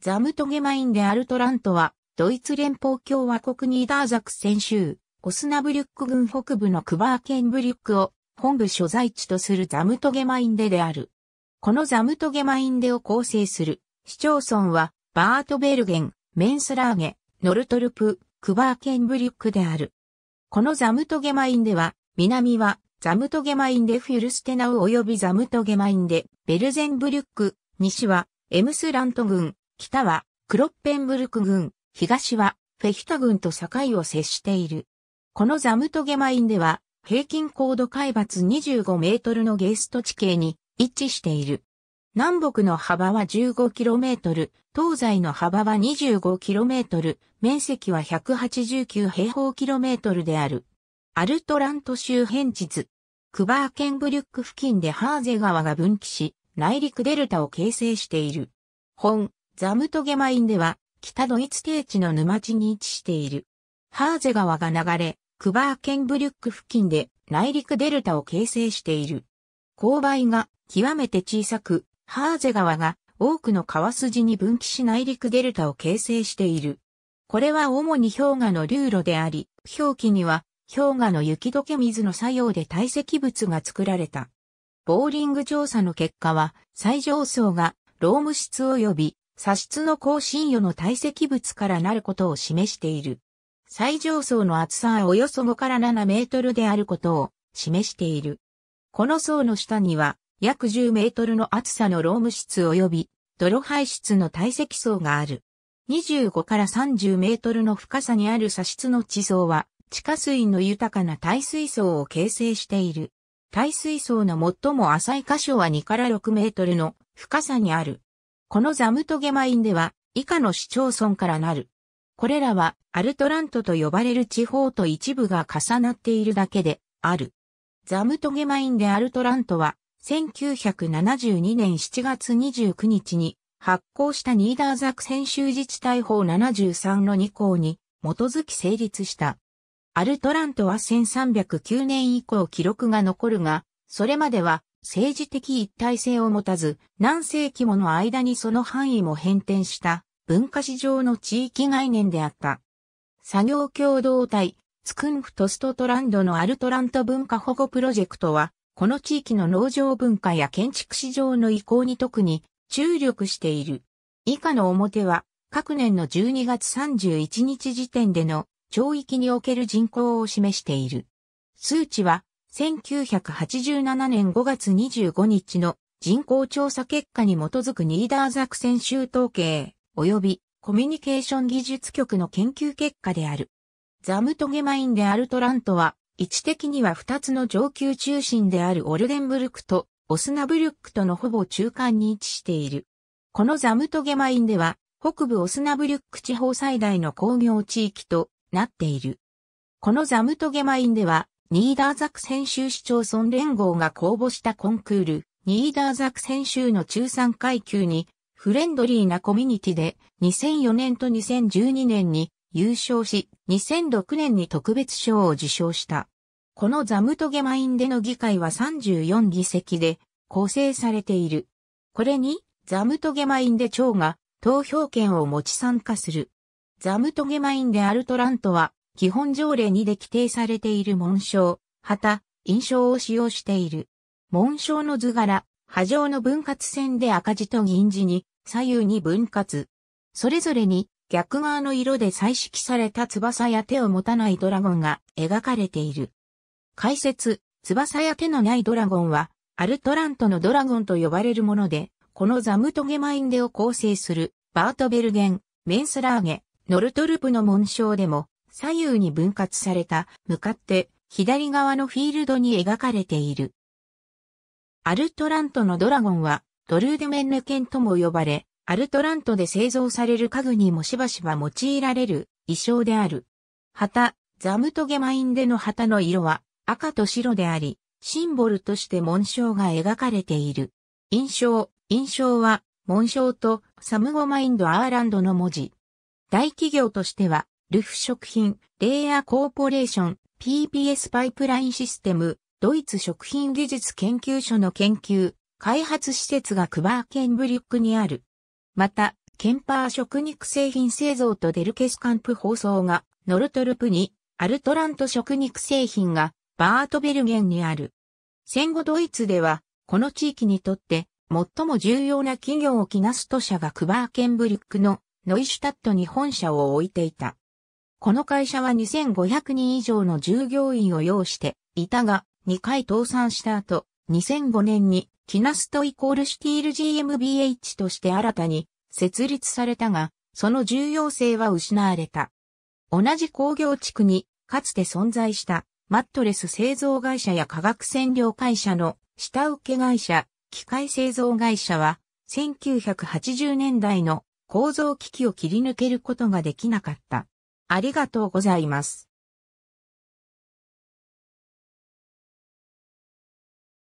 ザムトゲマインでアルトラントは、ドイツ連邦共和国ニーダーザクセン州、オスナブリュック郡北部のクバーケンブリュックを本部所在地とするザムトゲマインデである。このザムトゲマインデを構成する市町村はバートベルゲン、メンスラーゲ、ノルトルプ、クバーケンブリュックである。このザムトゲマインデは、南はザムトゲマインデフュルステナウ及びザムトゲマインデ、ベルゼンブリュック、西はエムスラント郡、北はクロッペンブルク郡、東はフェヒタ郡と境を接している。このザムトゲマインでは、平均高度海抜25メートルのゲースト地形に位置している。南北の幅は1 5トル、東西の幅は2 5トル、面積は189平方キロメートルである。アルトラント周辺地図。クバーケンブリュック付近でハーゼ川が分岐し、内陸デルタを形成している。本、ザムトゲマインでは、北ドイツ低地の沼地に位置している。ハーゼ川が流れ、クバーケンブリュック付近で内陸デルタを形成している。勾配が極めて小さく、ハーゼ川が多くの川筋に分岐し内陸デルタを形成している。これは主に氷河の流路であり、氷期には氷河の雪解け水の作用で堆積物が作られた。ボーリング調査の結果は、最上層がローム質及び砂質の更新与の堆積物からなることを示している。最上層の厚さはおよそ5から7メートルであることを示している。この層の下には約10メートルの厚さのローム質及び泥排出の堆積層がある。25から30メートルの深さにある砂質の地層は地下水の豊かな耐水層を形成している。耐水層の最も浅い箇所は2から6メートルの深さにある。このザムトゲマインでは、以下の市町村からなる。これらは、アルトラントと呼ばれる地方と一部が重なっているだけで、ある。ザムトゲマインでアルトラントは、1972年7月29日に発行したニーダーザク先州自治体法73の2項に基づき成立した。アルトラントは1309年以降記録が残るが、それまでは政治的一体性を持たず、何世紀もの間にその範囲も変転した文化史上の地域概念であった。作業共同体、スクンフトストトランドのアルトラント文化保護プロジェクトは、この地域の農場文化や建築市場の移行に特に注力している。以下の表は、各年の12月31日時点での、町域における人口を示している。数値は、1987年5月25日の人口調査結果に基づくニーダーザクセン州統計、及びコミュニケーション技術局の研究結果である。ザムトゲマインであるトラントは、位置的には2つの上級中心であるオルデンブルクとオスナブルックとのほぼ中間に位置している。このザムトゲマインでは、北部オスナブルック地方最大の工業地域となっている。このザムトゲマインでは、ニーダーザク選手市町村連合が公募したコンクール、ニーダーザク選手の中産階級に、フレンドリーなコミュニティで、2004年と2012年に優勝し、2006年に特別賞を受賞した。このザムトゲマインでの議会は34議席で構成されている。これにザムトゲマインで長が投票権を持ち参加する。ザムトゲマインでアルトラントは基本条例にで規定されている紋章、旗、印章を使用している。紋章の図柄、波状の分割線で赤字と銀字に左右に分割。それぞれに逆側の色で彩色された翼や手を持たないドラゴンが描かれている。解説、翼や手のないドラゴンは、アルトラントのドラゴンと呼ばれるもので、このザムトゲマインデを構成する、バートベルゲン、メンスラーゲ、ノルトルプの紋章でも、左右に分割された、向かって左側のフィールドに描かれている。アルトラントのドラゴンは、ドルーデメンヌ剣とも呼ばれ、アルトラントで製造される家具にもしばしば用いられる衣装である。旗、ザムトゲマインデの旗の色は赤と白であり、シンボルとして紋章が描かれている。印象、印象は、紋章とサムゴマインドアーランドの文字。大企業としては、ルフ食品、レイヤーコーポレーション、PPS パイプラインシステム、ドイツ食品技術研究所の研究、開発施設がクバーケンブリュックにある。また、ケンパー食肉製品製造とデルケスカンプ放送が、ノルトルプに、アルトラント食肉製品が、バートベルゲンにある。戦後ドイツでは、この地域にとって、最も重要な企業をキナスト社がクバーケンブリュックのノイシュタットに本社を置いていた。この会社は2500人以上の従業員を要していたが、2回倒産した後、2005年にキナストイコールシティール GmbH として新たに設立されたが、その重要性は失われた。同じ工業地区にかつて存在したマットレス製造会社や化学染料会社の下請け会社、機械製造会社は1980年代の構造機器を切り抜けることができなかった。ありがとうございます。